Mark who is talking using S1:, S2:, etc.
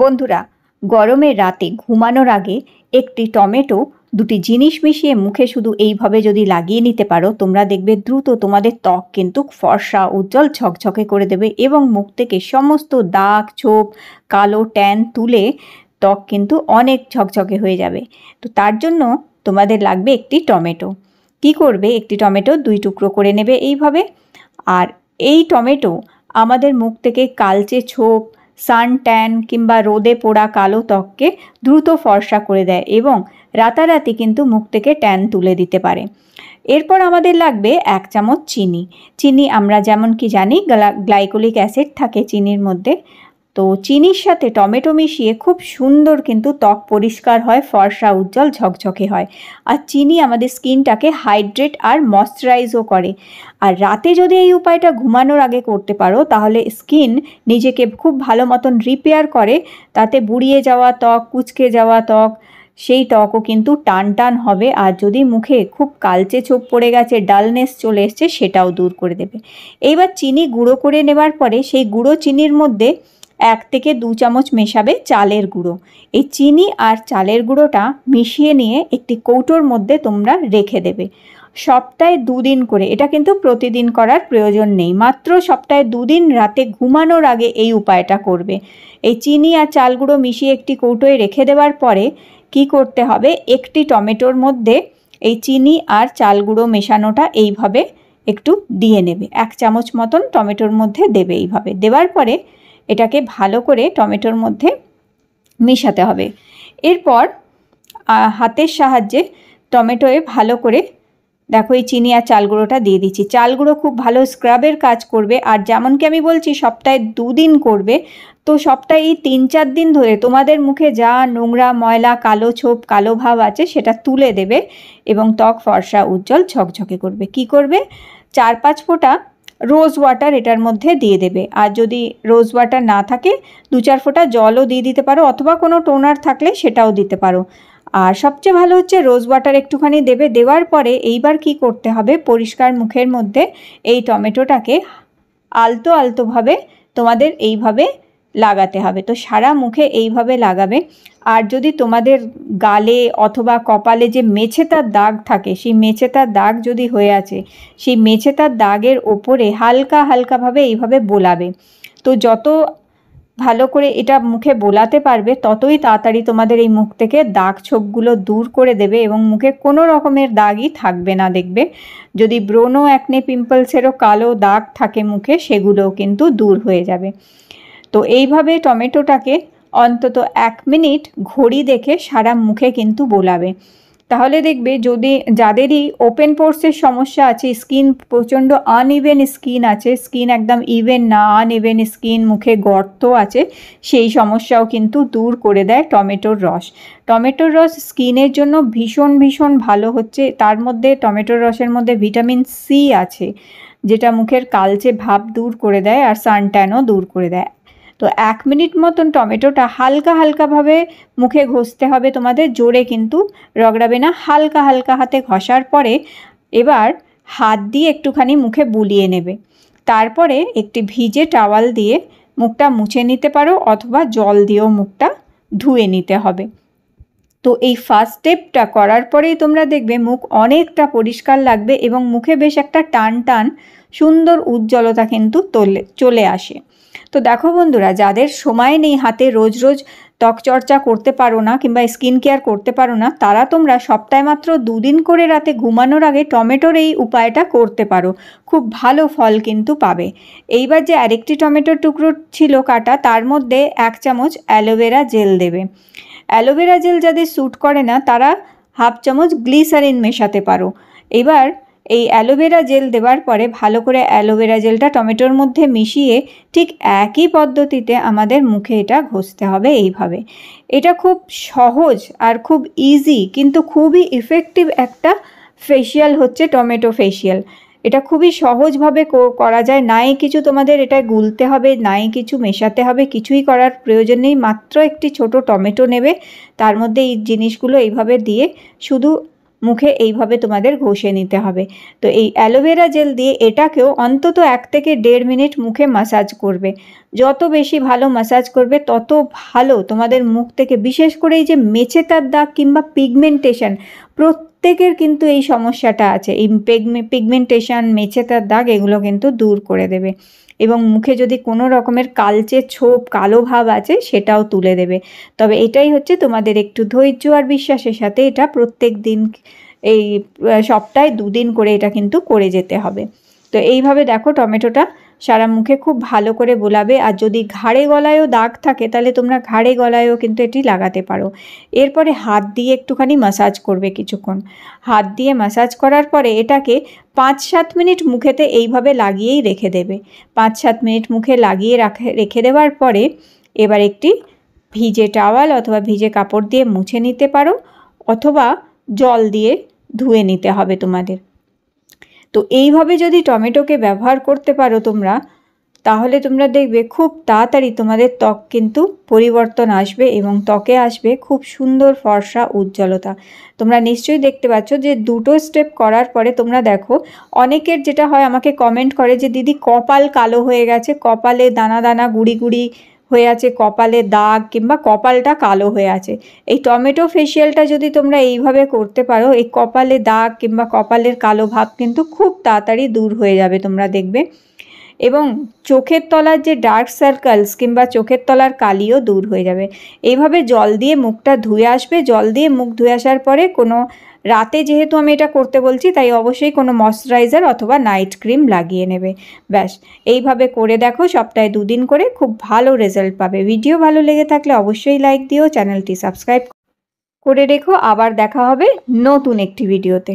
S1: বন্ধুরা গরমের রাতে ঘুমানোর আগে একটি টমেটো দুটি জিনিস মিশিয়ে মুখে শুধু এইভাবে যদি লাগিয়ে নিতে পারো তোমরা দেখবে দ্রুত তোমাদের ত্বক কিন্তু ফর্সা উজ্জ্বল ঝকঝকে করে দেবে এবং মুখ থেকে সমস্ত দাগ ছোপ কালো ট্যান তুলে ত্বক কিন্তু অনেক ঝকঝকে হয়ে যাবে তো তার জন্য তোমাদের লাগবে একটি টমেটো কি করবে একটি টমেটো দুই টুকরো করে নেবে এইভাবে আর এই টমেটো আমাদের মুখ থেকে কালচে ছোপ সান ট্যান কিংবা রোদে পোড়া কালো ত্বককে দ্রুত ফর্সা করে দেয় এবং রাতারাতি কিন্তু মুখ থেকে ট্যান তুলে দিতে পারে এরপর আমাদের লাগবে এক চামচ চিনি চিনি আমরা যেমন কি জানি গ্লাইকোলিক অ্যাসিড থাকে চিনির মধ্যে তো চিনির সাথে টমেটো মিশিয়ে খুব সুন্দর কিন্তু ত্বক পরিষ্কার হয় ফর্সা উজ্জ্বল ঝকঝকে হয় আর চিনি আমাদের স্কিনটাকে হাইড্রেট আর ময়শ্চারাইজও করে আর রাতে যদি এই উপায়টা ঘুমানোর আগে করতে পারো তাহলে স্কিন নিজেকে খুব ভালো মতন রিপেয়ার করে তাতে বুড়িয়ে যাওয়া ত্বক কুচকে যাওয়া ত্বক সেই ত্বকও কিন্তু টান টান হবে আর যদি মুখে খুব কালচে চোপ পড়ে গেছে ডালনেস চলে এসছে সেটাও দূর করে দেবে এইবার চিনি গুঁড়ো করে নেবার পরে সেই গুঁড়ো চিনির মধ্যে এক থেকে দু চামচ মেশাবে চালের গুঁড়ো এই চিনি আর চালের গুঁড়োটা মিশিয়ে নিয়ে একটি কৌটোর মধ্যে তোমরা রেখে দেবে সপ্তাহে দুদিন করে এটা কিন্তু প্রতিদিন করার প্রয়োজন নেই মাত্র সপ্তাহে দুদিন রাতে ঘুমানোর আগে এই উপায়টা করবে এই চিনি আর চাল গুঁড়ো মিশিয়ে একটি কৌটোয় রেখে দেওয়ার পরে কি করতে হবে একটি টমেটোর মধ্যে এই চিনি আর চাল গুঁড়ো মেশানোটা এইভাবে একটু দিয়ে নেবে এক চামচ মতন টমেটোর মধ্যে দেবে এইভাবে দেওয়ার পরে এটাকে ভালো করে টমেটোর মধ্যে মেশাতে হবে এরপর হাতের সাহায্যে টমেটোয়ে ভালো করে দেখো এই চিনি আর চাল গুঁড়োটা দিয়ে দিচ্ছি চাল গুঁড়ো খুব ভালো স্ক্রাবের কাজ করবে আর যেমনকি আমি বলছি সপ্তাহে দুদিন করবে তো সপ্তাহে এই তিন চার দিন ধরে তোমাদের মুখে যা নোংরা ময়লা কালো ছোপ কালো ভাব আছে সেটা তুলে দেবে এবং ত্বক ফর্সা উজ্জ্বল ঝকঝকে করবে কি করবে চার পাঁচ ফোঁটা রোজ ওয়াটার এটার মধ্যে দিয়ে দেবে আর যদি রোজ ওয়াটার না থাকে দু চার ফোঁটা জলও দিয়ে দিতে পারো অথবা কোনো টোনার থাকলে সেটাও দিতে পারো আর সবচেয়ে ভালো হচ্ছে রোজ ওয়াটার একটুখানি দেবে দেওয়ার পরে এইবার কি করতে হবে পরিষ্কার মুখের মধ্যে এই টমেটোটাকে আলতো আলতোভাবে তোমাদের এইভাবে লাগাতে হবে তো সারা মুখে এইভাবে লাগাবে আর যদি তোমাদের গালে অথবা কপালে যে মেছেতার দাগ থাকে সেই মেছেতার দাগ যদি হয়ে আছে সেই মেছেতার দাগের ওপরে হালকা হালকাভাবে এইভাবে বোলাবে তো যত ভালো করে এটা মুখে বোলাতে পারবে ততই তাড়াতাড়ি তোমাদের এই মুখ থেকে দাগ ছোপগুলো দূর করে দেবে এবং মুখে কোনো রকমের দাগই থাকবে না দেখবে যদি ব্রোনো অ্যাকনে পিম্পলসেরও কালো দাগ থাকে মুখে সেগুলোও কিন্তু দূর হয়ে যাবে তো এইভাবে টমেটোটাকে অন্তত এক মিনিট ঘড়ি দেখে সারা মুখে কিন্তু বোলাবে তাহলে দেখবে যদি যাদেরই ওপেন পোর্সের সমস্যা আছে স্কিন প্রচণ্ড আনইভেন স্কিন আছে স্কিন একদম ইভেন না আনইভেন স্কিন মুখে গর্ত আছে সেই সমস্যাও কিন্তু দূর করে দেয় টমেটোর রস টমেটোর রস স্কিনের জন্য ভীষণ ভীষণ ভালো হচ্ছে তার মধ্যে টমেটোর রসের মধ্যে ভিটামিন সি আছে যেটা মুখের কালচে ভাব দূর করে দেয় আর সানট্যানও দূর করে দেয় তো এক মিনিট মতন টমেটোটা হালকা হালকাভাবে মুখে ঘষতে হবে তোমাদের জোরে কিন্তু রগড়াবে না হালকা হালকা হাতে ঘষার পরে এবার হাত দিয়ে একটুখানি মুখে বুলিয়ে নেবে তারপরে একটি ভিজে টাওয়াল দিয়ে মুখটা মুছে নিতে পারো অথবা জল দিয়েও মুখটা ধুয়ে নিতে হবে তো এই ফার্স্ট স্টেপটা করার পরেই তোমরা দেখবে মুখ অনেকটা পরিষ্কার লাগবে এবং মুখে বেশ একটা টান টান সুন্দর উজ্জ্বলতা কিন্তু চলে আসে তো দেখো বন্ধুরা যাদের সময় নেই হাতে রোজ রোজ চর্চা করতে পারো না কিংবা স্কিন কেয়ার করতে পারো না তারা তোমরা সপ্তাহে মাত্র দুদিন করে রাতে ঘুমানোর আগে টমেটোর এই উপায়টা করতে পারো খুব ভালো ফল কিন্তু পাবে এইবার যে আরেকটি টমেটোর টুকরো ছিল কাটা তার মধ্যে এক চামচ অ্যালোভেরা জেল দেবে অ্যালোভেরা জেল যাদের স্যুট করে না তারা হাফ চামচ গ্লিসারিন মেশাতে পারো এবার এই অ্যালোভেরা জেল দেওয়ার পরে ভালো করে অ্যালোভেরা জেলটা টমেটোর মধ্যে মিশিয়ে ঠিক একই পদ্ধতিতে আমাদের মুখে এটা ঘষতে হবে এইভাবে এটা খুব সহজ আর খুব ইজি কিন্তু খুবই ইফেক্টিভ একটা ফেসিয়াল হচ্ছে টমেটো ফেসিয়াল এটা খুবই সহজভাবে করা যায় নাই কিছু তোমাদের এটা গুলতে হবে নাই কিছু মেশাতে হবে কিছুই করার প্রয়োজন নেই মাত্র একটি ছোট টমেটো নেবে তার মধ্যে এই জিনিসগুলো এইভাবে দিয়ে শুধু মুখে এইভাবে তোমাদের ঘষে নিতে হবে তো এই অ্যালোভেরা জেল দিয়ে এটাকেও অন্তত এক থেকে দেড় মিনিট মুখে মাসাজ করবে যত বেশি ভালো মাসাজ করবে তত ভালো তোমাদের মুখ থেকে বিশেষ করে এই যে মেচেতার দাগ কিংবা পিগমেন্টেশন প্রত্যেক প্রত্যেকের কিন্তু এই সমস্যাটা আছে এই পিগমেন্টেশন মেছেতার দাগ এগুলো কিন্তু দূর করে দেবে এবং মুখে যদি কোনো রকমের কালচে ছোপ কালো ভাব আছে সেটাও তুলে দেবে তবে এটাই হচ্ছে তোমাদের একটু ধৈর্য আর বিশ্বাসের সাথে এটা প্রত্যেক দিন এই সপ্তাহে দুদিন করে এটা কিন্তু করে যেতে হবে তো এইভাবে দেখো টমেটোটা সারা মুখে খুব ভালো করে বোলাবে আর যদি ঘাড়ে গলায়ও দাগ থাকে তাহলে তোমরা ঘাড়ে গলায়ও কিন্তু এটি লাগাতে পারো এরপরে হাত দিয়ে একটুখানি মাসাজ করবে কিছুক্ষণ হাত দিয়ে মাসাজ করার পরে এটাকে পাঁচ সাত মিনিট মুখেতে এইভাবে লাগিয়েই রেখে দেবে পাঁচ সাত মিনিট মুখে লাগিয়ে রাখে রেখে দেওয়ার পরে এবার একটি ভিজে টাওয়াল অথবা ভিজে কাপড় দিয়ে মুছে নিতে পারো অথবা জল দিয়ে ধুয়ে নিতে হবে তোমাদের তো এইভাবে যদি টমেটোকে ব্যবহার করতে পারো তোমরা তাহলে তোমরা দেখবে খুব তাড়াতাড়ি তোমাদের ত্বক কিন্তু পরিবর্তন আসবে এবং ত্বকে আসবে খুব সুন্দর ফর্সা উজ্জ্বলতা তোমরা নিশ্চয়ই দেখতে পাচ্ছ যে দুটো স্টেপ করার পরে তোমরা দেখো অনেকের যেটা হয় আমাকে কমেন্ট করে যে দিদি কপাল কালো হয়ে গেছে কপালে দানা দানা গুড়ি গুড়ি হয়ে আছে কপালে দাগ কিংবা কপালটা কালো হয়ে আছে এই টমেটো ফেসিয়ালটা যদি তোমরা এইভাবে করতে পারো এই কপালে দাগ কিংবা কপালের কালো ভাব কিন্তু খুব তাড়াতাড়ি দূর হয়ে যাবে তোমরা দেখবে এবং চোখের তলার যে ডার্ক সার্কেলস কিংবা চোখের তলার কালিও দূর হয়ে যাবে এইভাবে জল দিয়ে মুখটা ধুয়ে আসবে জল দিয়ে মুখ ধুয়ে আসার পরে কোনো রাতে যেহেতু আমি এটা করতে বলছি তাই অবশ্যই কোনো ময়শ্চারাইজার অথবা নাইট ক্রিম লাগিয়ে নেবে ব্যাস এইভাবে করে দেখো সপ্তাহে দুদিন করে খুব ভালো রেজাল্ট পাবে ভিডিও ভালো লেগে থাকলে অবশ্যই লাইক দিও চ্যানেলটি সাবস্ক্রাইব করে রেখো আবার দেখা হবে নতুন একটি ভিডিওতে